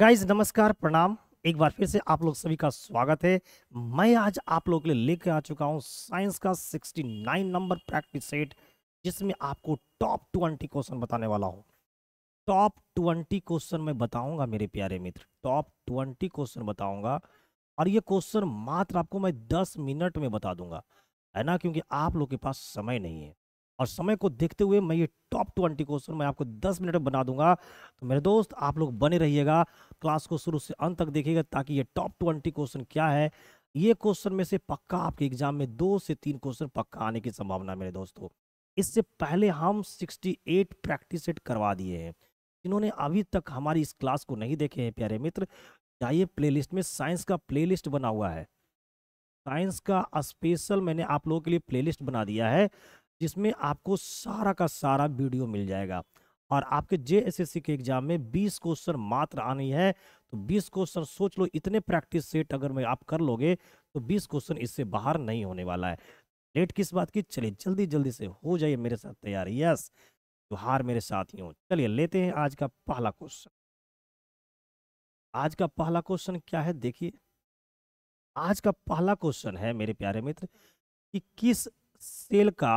guys तो नमस्कार प्रणाम एक बार फिर से आप लोग सभी का स्वागत है मैं आज आप लोग के लिए लेकर आ चुका हूं साइंस का 69 नंबर प्रैक्टिस सेट जिसमें आपको टॉप 20 क्वेश्चन बताने वाला हूं टॉप 20 क्वेश्चन मैं बताऊंगा मेरे प्यारे मित्र टॉप 20 क्वेश्चन बताऊंगा और ये क्वेश्चन मात्र आपको मैं दस मिनट में बता दूंगा है ना क्योंकि आप लोग के पास समय नहीं है और समय को देखते हुए मैं ये टॉप ट्वेंटी क्वेश्चन मैं आपको दस मिनट में बना दूंगा तो मेरे दोस्त आप लोग बने रहिएगा क्लास को शुरू से अंत तक देखिएगा ताकि ये टॉप ट्वेंटी क्वेश्चन क्या है ये क्वेश्चन में से पक्का आपके एग्जाम में दो से तीन क्वेश्चन पक्का आने की संभावना है मेरे दोस्तों इससे पहले हम सिक्सटी प्रैक्टिस सेट करवा दिए हैं इन्होंने अभी तक हमारी इस क्लास को नहीं देखे हैं प्यारे मित्र जाइए प्ले में साइंस का प्ले बना हुआ है साइंस का स्पेशल मैंने आप लोगों के लिए प्लेलिस्ट बना दिया है जिसमें आपको सारा का सारा वीडियो मिल जाएगा और आपके जे के एग्जाम में 20 क्वेश्चन मात्र आनी है तो 20 क्वेश्चन सोच लो इतने प्रैक्टिस सेट अगर मैं आप कर लोगे तो 20 क्वेश्चन इससे बाहर नहीं होने वाला है लेट किस बात की चलिए जल्दी जल्दी से हो जाइए मेरे साथ तैयार यस हार मेरे साथियों चलिए लेते हैं आज का पहला क्वेश्चन आज का पहला क्वेश्चन क्या है देखिए आज का पहला क्वेश्चन है मेरे प्यारे मित्र कि किस सेल का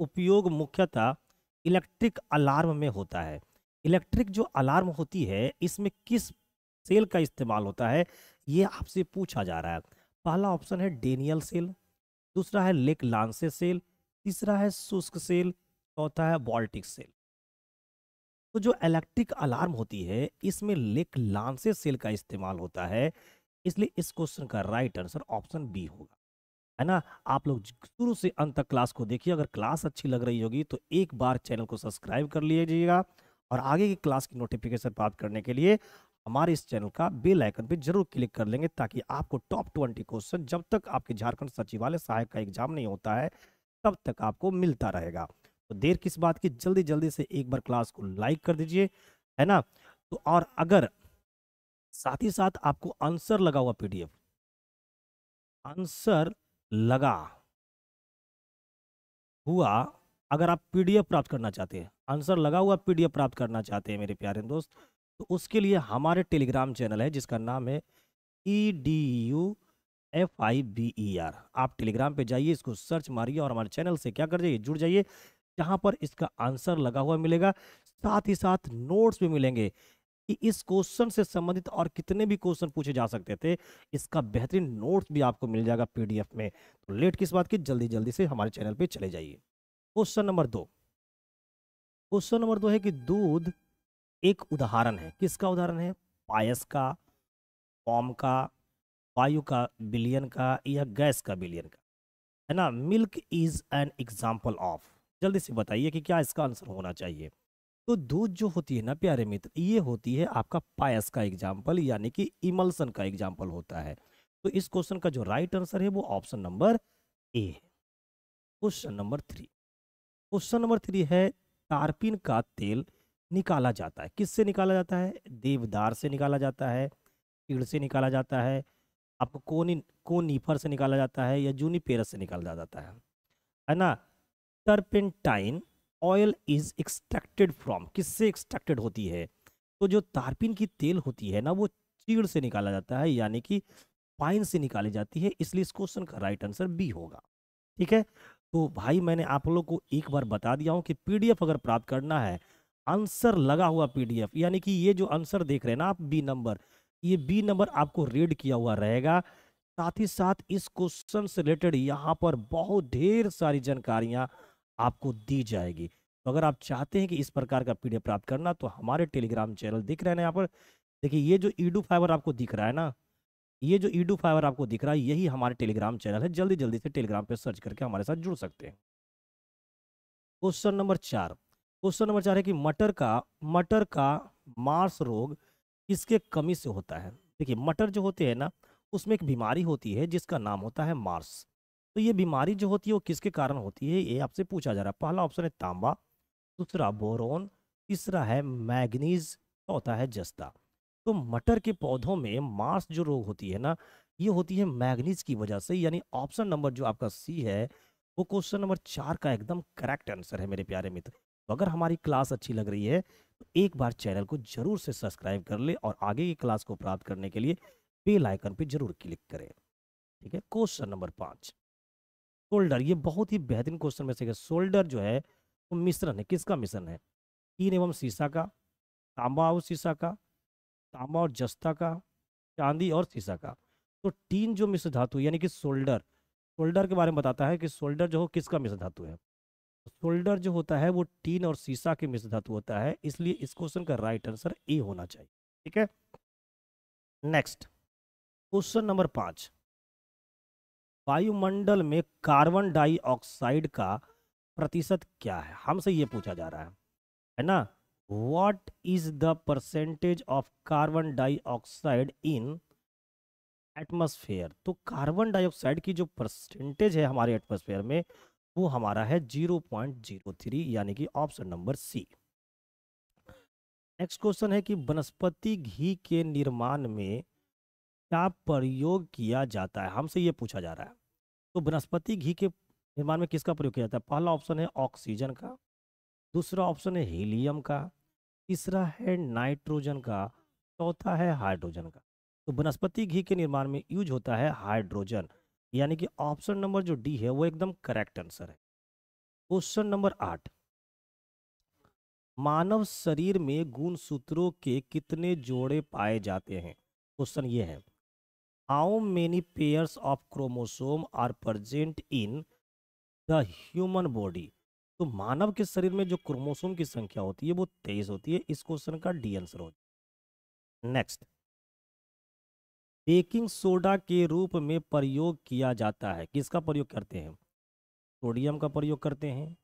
उपयोग मुख्यतः इलेक्ट्रिक अलार्म में होता है इलेक्ट्रिक जो अलार्म होती है इसमें किस सेल का इस्तेमाल होता है ये आपसे पूछा जा रहा है पहला ऑप्शन है डेनियल सेल दूसरा है लेक लांसे सेल तीसरा है शुष्क सेल चौथा है बॉल्टिक सेल तो जो इलेक्ट्रिक अलार्म होती है इसमें लेक लांसे सेल का इस्तेमाल होता है इसलिए इस क्वेश्चन का राइट आंसर ऑप्शन बी होगा है ना आप लोग शुरू से अंत तक क्लास को देखिए अगर क्लास अच्छी लग रही होगी तो एक बार चैनल को सब्सक्राइब कर लीजिएगा और आगे की क्लास की नोटिफिकेशन प्राप्त करने के लिए हमारे इस चैनल का बेल आइकन भी जरूर क्लिक कर लेंगे ताकि आपको टॉप ट्वेंटी क्वेश्चन जब तक आपके झारखंड सचिवालय सहायक का एग्जाम नहीं होता है तब तक आपको मिलता रहेगा तो देर किस बात की जल्दी जल्दी से एक बार क्लास को लाइक कर दीजिए है ना तो और अगर साथ ही साथ आपको आंसर लगा हुआ पीडीएफ आंसर लगा हुआ अगर आप पीडीएफ प्राप्त करना चाहते हैं आंसर लगा हुआ पीडीएफ प्राप्त करना चाहते हैं मेरे प्यारे दोस्त तो उसके लिए हमारे टेलीग्राम चैनल है जिसका नाम है E D U F I B E R आप टेलीग्राम पे जाइए इसको सर्च मारिए और हमारे चैनल से क्या कर जाइए जुड़ जाइए जहाँ पर इसका आंसर लगा हुआ मिलेगा साथ ही साथ नोट्स भी मिलेंगे कि इस क्वेश्चन से संबंधित और कितने भी क्वेश्चन पूछे जा सकते थे इसका बेहतरीन नोट्स भी आपको मिल जाएगा पीडीएफ में तो लेट किस बात की जल्दी जल्दी से हमारे चैनल पर चले जाइए क्वेश्चन नंबर दो क्वेश्चन नंबर दो है कि दूध एक उदाहरण है किसका उदाहरण है पायस का फॉर्म का वायु का बिलियन का या गैस का बिलियन का है ना milk is an example of जल्दी से बताइए कि क्या इसका आंसर होना चाहिए तो दूध जो होती है ना प्यारे मित्र ये होती है आपका पायस का एग्जाम्पल यानी कि इमल्सन का एग्जाम्पल होता है तो इस क्वेश्चन का जो राइट आंसर है वो ऑप्शन नंबर ए है question number three question number three है तारपीन का तेल निकाला जाता है किससे निकाला जाता है देवदार से निकाला जाता है पीड़ से निकाला जाता है आपको कोनी कोनीफर से निकाला जाता है या जूनी पेरस से निकाला जाता है है ना turpentine oil is extracted from किससे एक्सट्रैक्टेड होती है तो जो तारपीन की तेल होती है ना वो चीड़ से निकाला जाता है यानी कि पाइन से निकाली जाती है इसलिए इस क्वेश्चन का राइट आंसर बी होगा ठीक है तो भाई मैंने आप लोग को एक बार बता दिया हूँ कि पीडीएफ अगर प्राप्त करना है आंसर लगा हुआ पीडीएफ यानी कि ये जो आंसर देख रहे हैं ना आप बी नंबर ये बी नंबर आपको रीड किया हुआ रहेगा साथ ही साथ इस क्वेश्चन से रिलेटेड यहाँ पर बहुत ढेर सारी जानकारियाँ आपको दी जाएगी तो अगर आप चाहते हैं कि इस प्रकार का पीडीएफ प्राप्त करना तो हमारे टेलीग्राम चैनल दिख रहे हैं यहाँ पर देखिए ये जो ईडू फाइबर आपको दिख रहा है ना ये जो ईडू फाइबर आपको दिख रहा है यही हमारे टेलीग्राम चैनल है जल्दी जल्दी से टेलीग्राम पर सर्च करके हमारे साथ जुड़ सकते हैं क्वेश्चन नंबर चार क्वेश्चन नंबर चार है कि मटर का मटर का मार्स रोग किसके कमी से होता है देखिए मटर जो होते हैं ना उसमें एक बीमारी होती है जिसका नाम होता है मार्स तो ये बीमारी जो होती है वो किसके कारण होती है ये आपसे पूछा जा रहा है पहला ऑप्शन है तांबा दूसरा बोरोन तीसरा है मैग्नीज चौथा है जस्ता तो मटर के पौधों में मार्स जो रोग होती है ना ये होती है मैग्नीज की वजह से यानी ऑप्शन नंबर जो आपका सी है वो क्वेश्चन नंबर चार का एकदम करेक्ट आंसर है मेरे प्यारे मित्र तो अगर हमारी क्लास अच्छी लग रही है तो एक बार चैनल को जरूर से सब्सक्राइब कर ले और आगे की क्लास को प्राप्त करने के लिए बेल आइकन पर जरूर क्लिक करें ठीक है क्वेश्चन नंबर पाँच सोल्डर ये बहुत ही बेहतरीन क्वेश्चन में से सोल्डर जो है वो तो मिश्रण है किसका मिश्रण है तीन एवं शीशा का तांबा और शीशा का तांबा और जस्ता का चांदी और शीशा का तो तीन जो मिश्र धातु यानी कि सोल्डर सोल्डर के बारे में बताता है कि सोल्डर जो हो किसका मिश्र धातु है सोल्डर जो होता है वो टीन और शीशा के मिश्र धातु होता है इसलिए इस क्वेश्चन का राइट आंसर ए होना चाहिए ठीक है नेक्स्ट क्वेश्चन नंबर पांच वायुमंडल में कार्बन डाइऑक्साइड का प्रतिशत क्या है हमसे ये पूछा जा रहा है है ना what is the percentage of carbon dioxide in atmosphere तो कार्बन डाइऑक्साइड की जो परसेंटेज है हमारे एटमोसफेयर में वो हमारा है जीरो पॉइंट जीरो थ्री यानी कि option number C next question है कि वनस्पति घी के निर्माण में क्या प्रयोग किया जाता है हमसे ये पूछा जा रहा है तो वनस्पति घी के निर्माण में किसका प्रयोग किया जाता है पहला ऑप्शन है ऑक्सीजन का दूसरा ऑप्शन है हीलियम का तीसरा है नाइट्रोजन का चौथा है हाइड्रोजन का तो वनस्पति घी के निर्माण में यूज होता है हाइड्रोजन यानी कि ऑप्शन नंबर जो डी है वो एकदम करेक्ट आंसर है क्वेश्चन नंबर आठ मानव शरीर में गुण सूत्रों के कितने जोड़े पाए जाते हैं क्वेश्चन ये है how many pairs of chromosome are present in the human body तो मानव के शरीर में जो क्रोमोसोम की संख्या होती है वो तेईस होती है इस क्वेश्चन का डी आंसर हो नेक्स्ट बेकिंग सोडा के रूप में प्रयोग किया जाता है किसका प्रयोग करते हैं सोडियम का प्रयोग करते हैं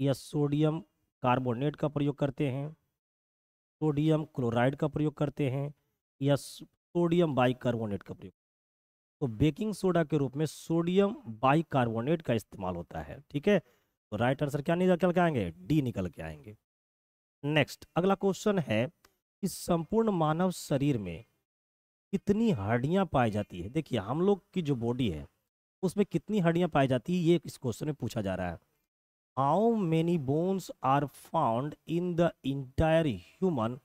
या सोडियम कार्बोनेट का प्रयोग करते हैं सोडियम क्लोराइड का प्रयोग करते हैं या सोडियम बाइकार्बोनेट का प्रयोग तो बेकिंग सोडा के रूप में सोडियम बाइकार्बोनेट का इस्तेमाल होता है ठीक है तो राइट आंसर क्या निकल के आएंगे डी निकल के आएंगे नेक्स्ट अगला क्वेश्चन है कि संपूर्ण मानव शरीर में कितनी हड्डियां पाई जाती है देखिए हम लोग की जो बॉडी है उसमें कितनी हड्डियां पाई जाती है ये इस क्वेश्चन में पूछा जा रहा है how many bones are found in the entire human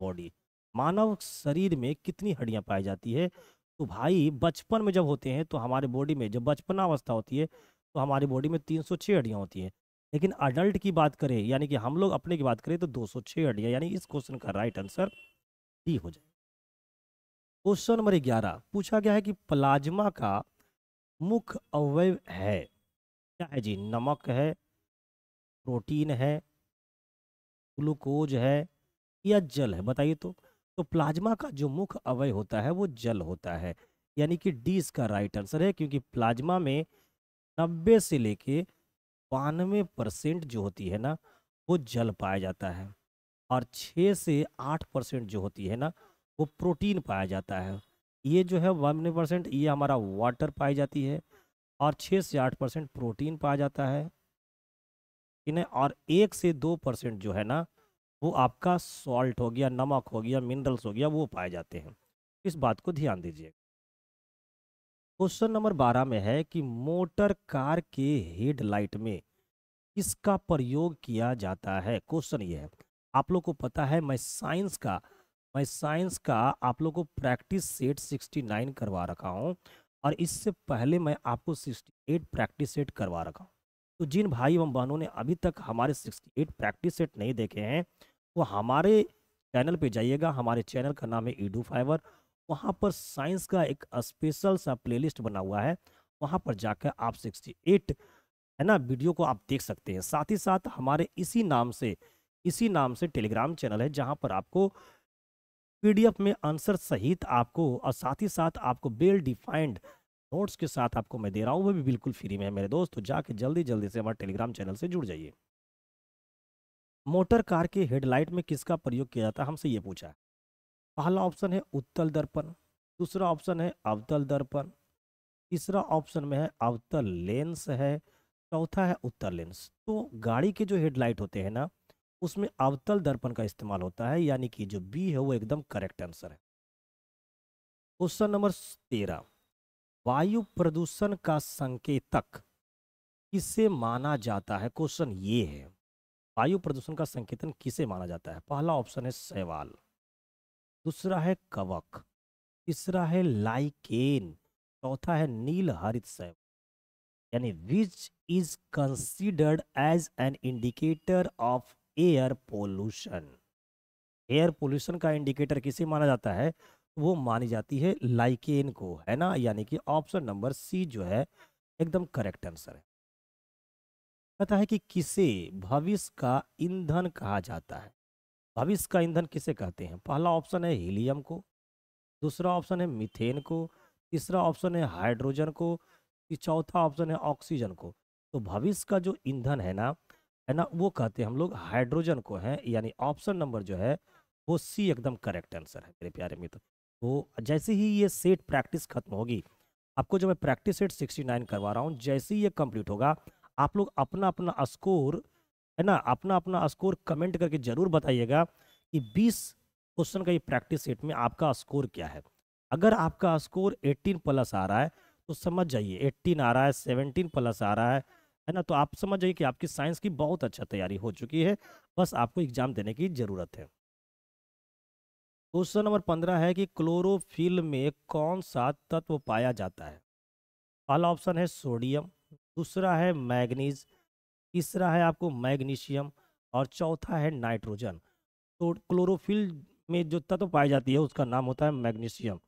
body मानव शरीर में कितनी हड्डियां पाई जाती है तो भाई बचपन में जब होते हैं तो हमारे बॉडी में जब बचपनावस्था अवस्था होती है तो हमारी बॉडी में तीन सौ छः हड्डियाँ होती हैं लेकिन अडल्ट की बात करें यानी कि हम लोग अपने की बात करें तो दो सौ छः हड्डियाँ यानी इस क्वेश्चन का राइट आंसर डी हो जाए क्वेश्चन नंबर ग्यारह पूछा गया है कि प्लाज्मा का मुख्य अवयव है क्या है जी नमक है प्रोटीन है ग्लूकोज है या जल है बताइए तो तो प्लाज्मा का जो मुख्य अवय होता है वो जल होता है यानी कि डी इसका राइट आंसर है क्योंकि प्लाज्मा में नब्बे से लेके बानवे परसेंट जो होती है ना वो जल पाया जाता है और छः से आठ परसेंट जो होती है ना वो प्रोटीन पाया जाता है ये जो है बानवे परसेंट ये हमारा वाटर पाई जाती है और छः से आठ परसेंट प्रोटीन पाया जाता है ठीक है और एक से दो परसेंट जो है ना वो आपका सॉल्ट हो गया नमक हो गया मिनरल्स हो गया वो पाए जाते हैं इस बात को ध्यान दीजिए क्वेश्चन नंबर बारह में है कि मोटर कार के हेडलाइट में किसका प्रयोग किया जाता है क्वेश्चन ये है आप लोग को पता है मैं साइंस का मैं साइंस का आप लोग को प्रैक्टिस सेट 69 करवा रखा हूँ और इससे पहले मैं आपको 68 प्रैक्टिस सेट करवा रखा हूँ तो जिन भाई एवं बहनों ने अभी तक हमारे 68 प्रैक्टिस सेट नहीं देखे हैं तो हमारे चैनल पे जाइएगा हमारे चैनल का नाम है ईडू फाइवर वहाँ पर साइंस का एक स्पेशल सा प्लेलिस्ट बना हुआ है वहाँ पर जाकर आप 68 है ना वीडियो को आप देख सकते हैं साथ ही साथ हमारे इसी नाम से इसी नाम से टेलीग्राम चैनल है जहाँ पर आपको पीडीएफ में आंसर सहित आपको और साथ ही साथ आपको बेल डिफाइंड नोट्स के साथ आपको मैं दे रहा हूँ वो भी बिल्कुल फ्री में है मेरे दोस्त तो जाके जल्दी जल्दी से हमारे टेलीग्राम चैनल से जुड़ जाइए मोटर कार के हेडलाइट में किसका प्रयोग किया जाता है हमसे ये पूछा है पहला ऑप्शन है उत्तल दर्पण दूसरा ऑप्शन है अवतल दर्पण तीसरा ऑप्शन में है अवतल लेंस है चौथा है उत्तल लेंस तो गाड़ी के जो हेडलाइट होते हैं ना उसमें अवतल दर्पण का इस्तेमाल होता है यानी कि जो बी है वो एकदम करेक्ट आंसर है क्वेश्चन नंबर तेरह वायु प्रदूषण का संकेतक किससे माना जाता है क्वेश्चन ये है वायु प्रदूषण का संकेतन किसे माना जाता है पहला ऑप्शन है सवाल दूसरा है कवक तीसरा है लाइकेन चौथा है नील हरित शैवाल यानी which is considered as an indicator of air pollution air pollution का इंडिकेटर किसे माना जाता है वो मानी जाती है लाइकेन को है ना यानी कि ऑप्शन नंबर सी जो है एकदम करेक्ट आंसर है कहता है कि किसे भविष्य का ईंधन कहा जाता है भविष्य का ईंधन किसे कहते हैं पहला ऑप्शन है हीलियम को दूसरा ऑप्शन है मीथेन को तीसरा ऑप्शन है हाइड्रोजन को चौथा ऑप्शन है ऑक्सीजन को तो भविष्य का जो ईंधन है ना है ना वो कहते हैं हम लोग हाइड्रोजन को है यानी ऑप्शन नंबर जो है वो सी एकदम करेक्ट आंसर है मेरे प्यारे मित्र तो जैसे ही ये सेट प्रैक्टिस खत्म होगी आपको जो मैं प्रैक्टिस सेट 69 करवा रहा हूँ जैसे ही ये कंप्लीट होगा आप लोग अपना अपना स्कोर है ना अपना अपना स्कोर कमेंट करके ज़रूर बताइएगा कि 20 क्वेश्चन का ये प्रैक्टिस सेट में आपका स्कोर क्या है अगर आपका स्कोर 18 प्लस आ रहा है तो समझ जाइए 18 आ रहा है 17 प्लस आ रहा है है ना तो आप समझ जाइए कि आपकी साइंस की बहुत अच्छा तैयारी हो चुकी है बस आपको एग्जाम देने की ज़रूरत है क्वेश्चन नंबर पंद्रह है कि क्लोरोफिल में कौन सा तत्व पाया जाता है पहला ऑप्शन है सोडियम दूसरा है मैग्नीज तीसरा है आपको मैग्नीशियम और चौथा है नाइट्रोजन तो क्लोरोफिल में जो तत्व पाई जाती है उसका नाम होता है मैग्नीशियम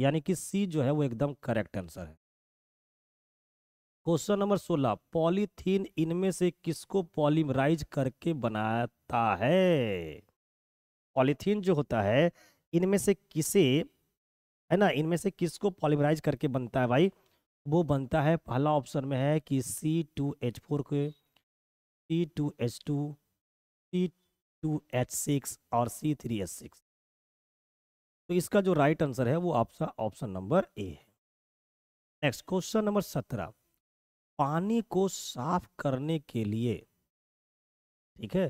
यानी कि सी जो है वो एकदम करेक्ट आंसर है क्वेश्चन नंबर सोलह पॉलीथीन इनमें से किसको पॉलीमराइज करके बनाता है पॉलीथीन जो होता है इनमें से किसे है ना इनमें से किसको पॉलीमराइज करके बनता है भाई वो बनता है पहला ऑप्शन में है कि सी टू एच फोर के C two H two C two H six और सी थ्री एच सिक्स तो इसका जो राइट आंसर है वो आपका ऑप्शन नंबर ए है नेक्स्ट क्वेश्चन नंबर सत्रह पानी को साफ करने के लिए ठीक है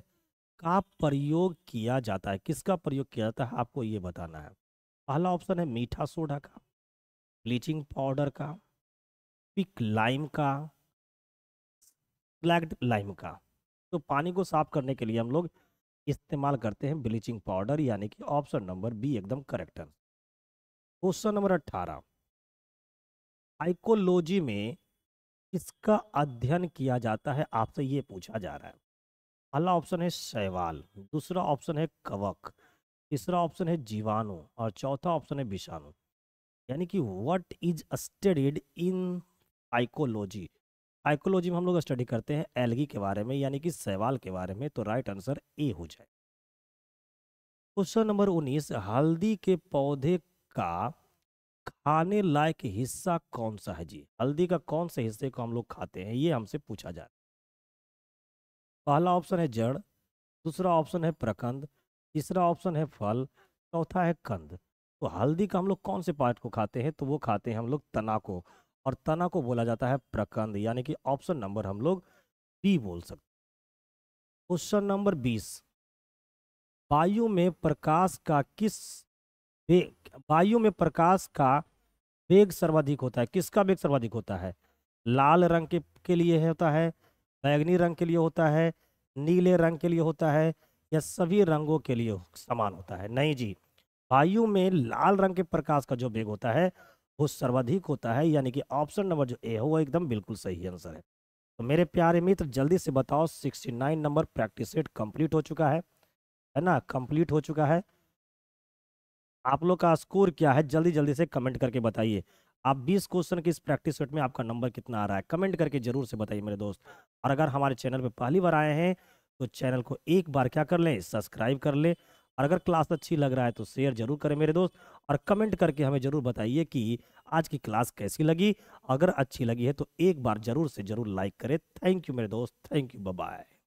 का प्रयोग किया जाता है किसका प्रयोग किया जाता है आपको ये बताना है पहला ऑप्शन है मीठा सोडा का ब्लीचिंग पाउडर का पिक लाइम का फ्लैग्ड लाइम का तो पानी को साफ करने के लिए हम लोग इस्तेमाल करते हैं ब्लीचिंग पाउडर यानी कि ऑप्शन नंबर बी एकदम करेक्ट है क्वेश्चन नंबर अट्ठारह आइकोलॉजी में किसका अध्ययन किया जाता है आपसे ये पूछा जा रहा है पहला ऑप्शन है शैवाल दूसरा ऑप्शन है कवक तीसरा ऑप्शन है जीवाणु और चौथा ऑप्शन है विषाणु यानी कि व्हाट इज स्टडीड इन आइकोलॉजी आइकोलॉजी में हम लोग स्टडी करते हैं एलगी के बारे में यानी कि सवाल के बारे में तो राइट आंसर ए हो जाए क्वेश्चन नंबर उन्नीस हल्दी के पौधे का खाने लायक हिस्सा कौन सा है जी हल्दी का कौन सा हिस्से को हम लोग खाते हैं ये हमसे पूछा जा रहा है पहला ऑप्शन है जड़ दूसरा ऑप्शन है प्रकंद तीसरा ऑप्शन है फल चौथा है कंद तो हल्दी का हम लोग कौन से पार्ट को खाते हैं तो वो खाते हैं हम लोग तना को और तना को बोला जाता है प्रकंद यानी कि ऑप्शन नंबर हम लोग बी बोल सकते क्वेश्चन नंबर बीस वायु में प्रकाश का किस वेग वायु में प्रकाश का वेग सर्वाधिक होता है किसका वेग सर्वाधिक होता है लाल रंग के, के लिए होता है बैगनी रंग के लिए होता है नीले रंग के लिए होता है या सभी रंगों के लिए समान होता है नहीं जी वायु में लाल रंग के प्रकाश का जो वेग होता है वो सर्वाधिक होता है यानी कि ऑप्शन नंबर जो ए है वो एकदम बिल्कुल सही आंसर है तो मेरे प्यारे मित्र जल्दी से बताओ 69 नंबर प्रैक्टिस सेट कंप्लीट हो चुका है है ना कंप्लीट हो चुका है आप लोग का स्कोर क्या है जल्दी जल्दी से कमेंट करके बताइए आप 20 क्वेश्चन के इस प्रैक्टिस सेट में आपका नंबर कितना आ रहा है कमेंट करके जरूर से बताइए मेरे दोस्त और अगर हमारे चैनल पर पहली बार आए हैं तो चैनल को एक बार क्या कर लें सब्सक्राइब कर लें और अगर क्लास अच्छी लग रहा है तो शेयर जरूर करें मेरे दोस्त और कमेंट करके हमें ज़रूर बताइए कि आज की क्लास कैसी लगी अगर अच्छी लगी है तो एक बार ज़रूर से ज़रूर लाइक करें थैंक यू मेरे दोस्त थैंक यू बाय